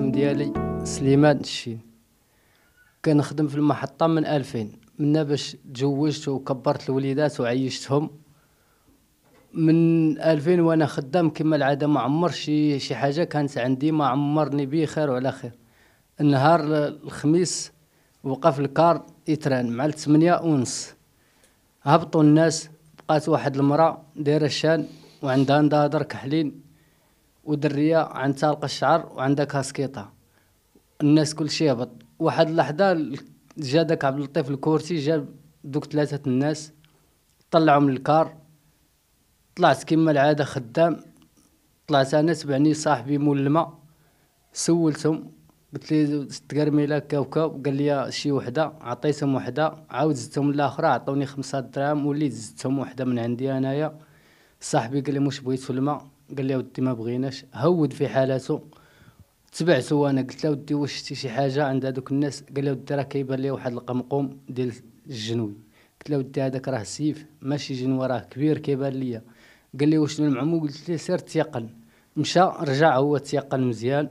الاسم ديالي سليمان الشين كنخدم في المحطة من ألفين منا باش تزوجت وكبرت الوليدات وعيشتهم من 2000 وانا خدام كما العاده ما عمر شي شي حاجه كانت عندي ما عمرني به خير وعلى خير النهار الخميس وقف الكار يتران مع الثمانية ونص هبطوا الناس بقات واحد المرأة دايرة الشان وعندها نضادر كحلين ودريه عن تالق الشعر وعندها كاسكيطه الناس كل شيء هبط واحد اللحظه جا داك عبد اللطيف الكورسي جاب دوك ثلاثه الناس طلعوا من الكار طلعت كما العاده خدام طلعت انا تبعني صاحبي ملمه سولتهم قلت لي كاو كاو قال لي شي وحده عطيتهم وحده عاود زدتهم الاخرى عطوني خمسة دراهم وليت زدتهم وحده من عندي انايا صاحبي قال لي مش بغيت الماء قال لي ودي ما بغيناش هود في حالته سوا انا قلت له ودي واش شتي شي حاجه عند هذوك الناس قال لي ودي راه كيبان لي واحد القمقوم ديال الجنوي قلت له ودي هذاك راه سيف ماشي جنوي راه كبير كيبان ليا قال لي وشنو المعمو قلت له سير تيقن مشى رجع هو تيقن مزيان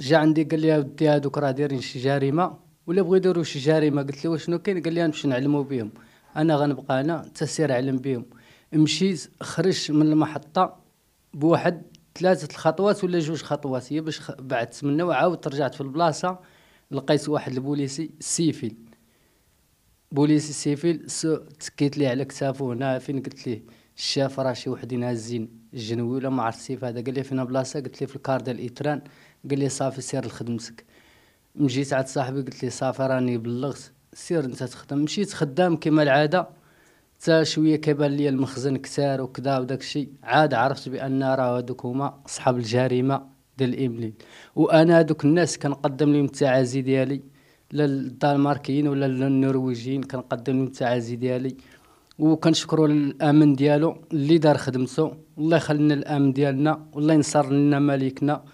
جا عندي قال لي ودي هادوك راه دايرين شي جريمه ولا بغيو يديروا شي جريمه قلت له وشنو كاين قال لي نمشي نعلمو بهم انا غنبقى انا تسير علم بهم مشيت خرجت من المحطه بواحد ثلاثة الخطوات ولا جوج خطوات هي باش بعدت منه وعاودت رجعت في البلاصة لقيت واحد البوليسي سيفيل بوليسي سيفيل تكيت لي على كتافو هنا فين قلت لي شاف راه شي وحدين هازين الجنوي ولا ما عرفت السيف هذا قال لي فين بلاصة قلت لي في الكار ديال الإتران قال لي صافي سير لخدمتك مشيت عند صاحبي قلت لي صافي راني بلغت سير انت تخدم مشيت خدام كما العاده حتى شويه كبان لي المخزن كثار وكذا وداك الشيء عاد عرفت بان راه هذوك هما اصحاب الجريمه ديال الاملين وانا هذوك الناس كنقدم لهم التعازي ديالي للدنماركيين ولا للنرويجيين كنقدم لهم التعازي ديالي وكنشكروا الامن ديالو اللي دار خدمته الله يخلينا الامن ديالنا والله ينصر لنا ملكنا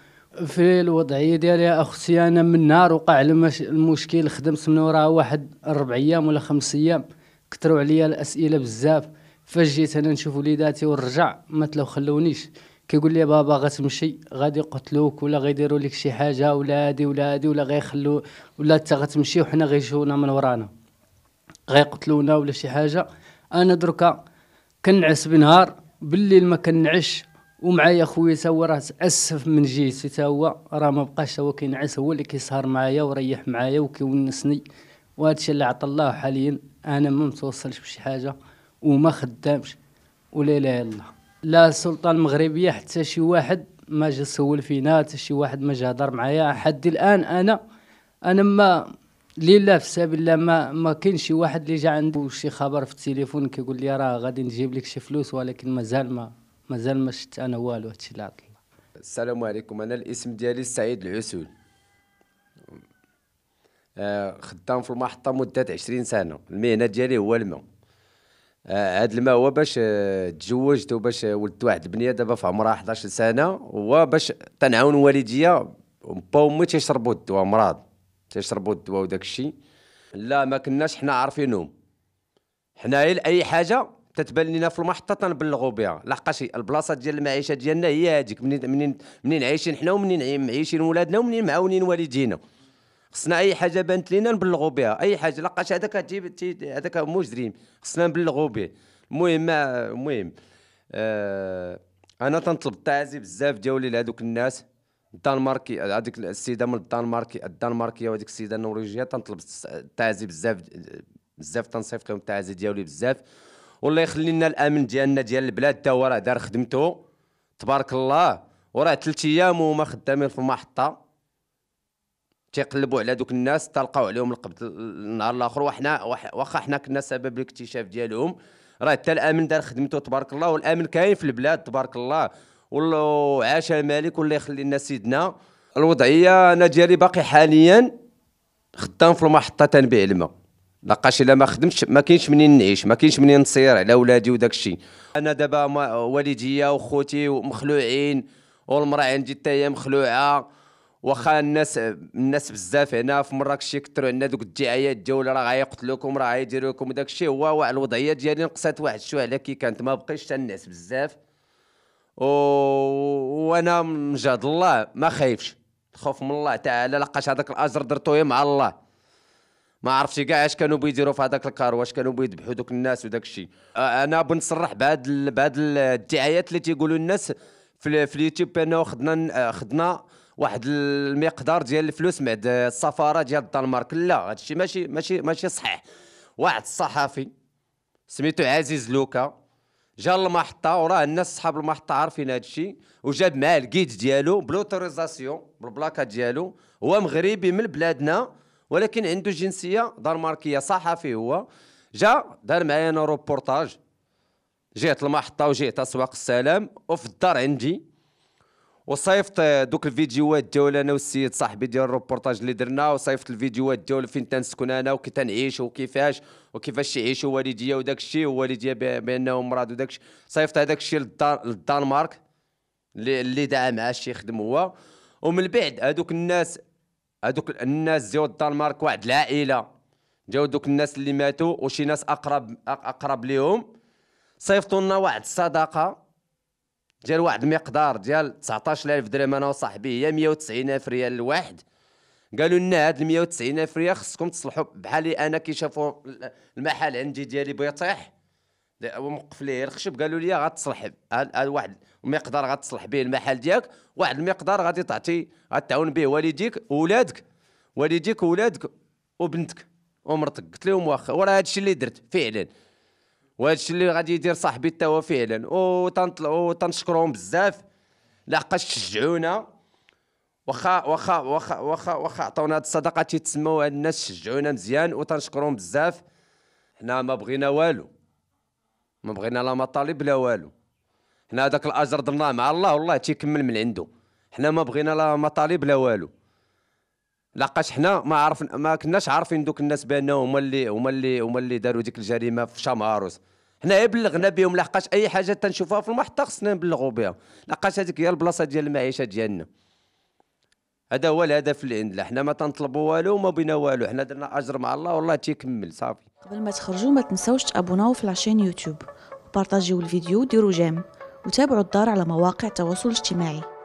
في الوضعيه ديالي يا اختي انا من نهار وقع المشكل خدمت من وراه واحد اربع ايام ولا خمس ايام كثروا عليا الاسئله بزاف فاش جيت انا نشوف وليداتي ونرجع ما تلو خلونيش كيقول لي بابا غتمشي غادي يقتلوك ولا غيديروا لك شي حاجه ولا هادي ولا هادي ولا غيخلو ولا انت غتمشي وحنا غيجونا من ورانا غيقتلونا ولا شي حاجه انا دركا كنعس بنهار بالليل ما كنعش ومعايا خويا تا هو راه تاسف من جيتي تا هو راه ما بقاش هو كينعس هو اللي كيسهر معايا وريح معايا وكيونسني وهادشي اللي عطى الله حاليا انا ما متوصلش بشي حاجه وما خدامش ولا لا يلا لا السلطه المغربيه حتى شي واحد ما جا سول فينا حتى شي واحد ما جا هضر معايا حد الان انا انا ما لله في سبيل الله ما ما كاين شي واحد اللي جا عنده شي خبر في التليفون كيقول لي راه غادي نجيب لك شي فلوس ولكن مازال ما مازال ما شفت انا والو هادشي اللي السلام عليكم انا الاسم ديالي سعيد العسول آه، خدام في المحطه مده 20 سنه المهنه ديالي هو الماء آه، هاد الماء هو باش آه، تزوجت وباش ولدت واحد البنيه دابا في عمرها 11 سنه هو باش تنعاون والديا با وامي تيشربوا الدواء مراض تيشربوا الدواء وداك الشيء لا ما كناش حنا عارفينهم غير اي حاجه تتبان لنا في المحطه تنبلغوا بها لحقاش البلاصه ديال المعيشه ديالنا هي هذيك منين منين منين عايشين حنا ومنين عايشين ولادنا ومنين معاونين والدينا خصنا اي حاجه بانت لينا نبلغوا بها اي حاجه لقاش هذاك تجيب هذاك مجرم خصنا نبلغوا به المهم ما المهم آه انا تنطلب التعازي بزاف ديالي لهذوك الناس الدنماركي هذيك السيده من الدنماركي الدنماركيه وهذيك السيده النرويجيه تنطلب التعازي بزاف بزاف تنصيفط لهم التعازي ديالي بزاف والله يخلي لنا الامن ديالنا ديال البلاد تا هو راه دار خدمته تبارك الله وراه ثلاث ايام وهما خدامين في المحطه تيقلبوا على دوك الناس تلقاو عليهم القبض النهار الاخر وحنا واخا حنا كنا سبب الاكتشاف ديالهم راه حتى الامن دار خدمته تبارك الله والامن كاين في البلاد تبارك الله وعاش الملك والله يخلي لنا سيدنا الوضعيه انا ديالي باقي حاليا خدام في المحطه تنبيع الماء لقاش الا ما خدمتش ما كاينش منين نعيش ما كاينش منين نصير على ولادي وداك الشيء انا دابا والديا وخوتي ومخلوعين والمراه عندي حتى هي مخلوعه واخا الناس الناس بزاف هنا في مراكش يكثروا عندنا دوك الدعايات الدوله راه غيقتلوكم راه غيديروكم وداك الشيء هو الوضعيه ديالي نقصات واحد شويه على كي كانت ما بقيش الناس بزاف و... وانا من جهد الله ما خايفش الخوف من الله تعالى لقاش هذاك الاجر درتو مع الله ما عرفتش كاع اش كانوا بيديروا في هذاك الكار واش كانوا بيذبحوا دوك الناس وداك الشيء انا بنصرح بهاد بهاد الدعايات اللي تيقولوا الناس في, في اليوتيوب بانه خدنا خدنا واحد المقدار ديال الفلوس مع السفاره ديال الدنمارك لا هادشي ماشي ماشي ماشي صحيح واحد الصحفي سميتو عزيز لوكا جا للمحطه وراه الناس صحاب المحطه عارفين هذا الشيء وجاب معاه الكيت ديالو بلوتوريزاسيون بالبلاكه ديالو هو مغربي من بلادنا ولكن عنده جنسيه دنماركيه صحفي هو جا دار معايا انا روبورتاج جيت المحطه وجيت اسواق السلام وفي الدار عندي وصيفط آه، دوك الفيديوهات ديال انا والسيد صاحبي ديال الروبورتاج اللي درنا وصيفط الفيديوهات ديال فين تنسكن انا وكي تنعيش وكيفاش وكيفاش يعيشوا والديا وداك الشيء والديا بانه مراد وداك الشيء صيفط هذاك الشيء للدنمارك اللي اللي دعا معاه شي يخدم هو ومن بعد هذوك الناس هذوك الناس ديال الدنمارك واحد العائله جاو دوك الناس اللي ماتوا وشي ناس اقرب اقرب ليهم صيفطوا لنا واحد الصدقه ديال واحد المقدار ديال 19000 درهم انا وصاحبي هي 190000 ريال الواحد قالوا لنا هاد 190000 ريال خصكم تصلحوا بحالي انا كي شافوا المحل عندي ديالي بيطيح وموقف ليه الخشب قالوا لي غتصلح واحد المقدار غتصلح به المحل ديالك واحد المقدار غادي تعطي غتعاون به والديك وولادك والديك وولادك وبنتك ومرتك قلت لهم واخا وراه هادشي اللي درت فعلا وهادشي اللي غادي يدير صاحبي تا هو فعلا وتنشكرهم بزاف لحقاش شجعونا واخا واخا واخا واخا واخا عطاونا هاد الصدقه تيتسموا هاد الناس شجعونا مزيان وتنشكرهم بزاف حنا ما بغينا والو ما بغينا لا مطالب لا والو حنا هذاك الاجر درناه مع الله والله تيكمل من عنده حنا ما بغينا لا مطالب لا والو لقاش حنا ما عرفنا ما كناش عارفين دوك الناس بانهم هما اللي هما اللي هما اللي داروا ديك الجريمه في شاماروس عروس حنا إيه بلغنا بهم لحقاش اي حاجه تنشوفها في المحطه خصنا نبلغوا بها لقاش هذيك هي البلاصه ديال المعيشه ديالنا هذا هو الهدف اللي عندنا حنا ما تنطلبوا والو وما بينا والو حنا درنا اجر مع الله والله تيكمل صافي قبل ما تخرجوا ما تنساوش تابوناو في لاشين يوتيوب وبارطاجيو الفيديو وديروا جيم وتابعوا الدار على مواقع التواصل الاجتماعي